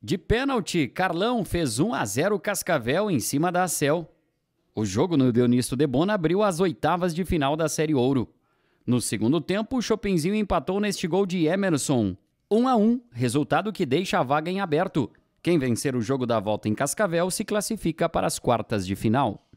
De pênalti, Carlão fez 1 a 0 Cascavel em cima da Acel. O jogo no Dionísio Bona abriu as oitavas de final da Série Ouro. No segundo tempo, o Chopinzinho empatou neste gol de Emerson. 1 a 1, resultado que deixa a vaga em aberto. Quem vencer o jogo da volta em Cascavel se classifica para as quartas de final.